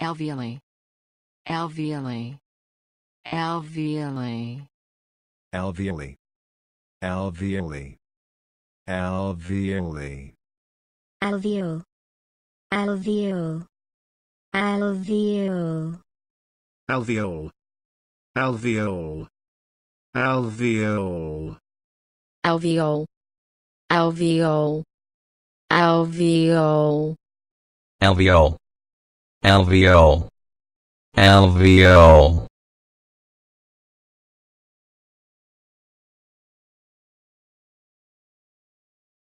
alveoli alveoli alveoli alveoli alveoli alveoli alveol alveol alveol alveol alveol alveol alveol alveol alveol alveol alveol alveol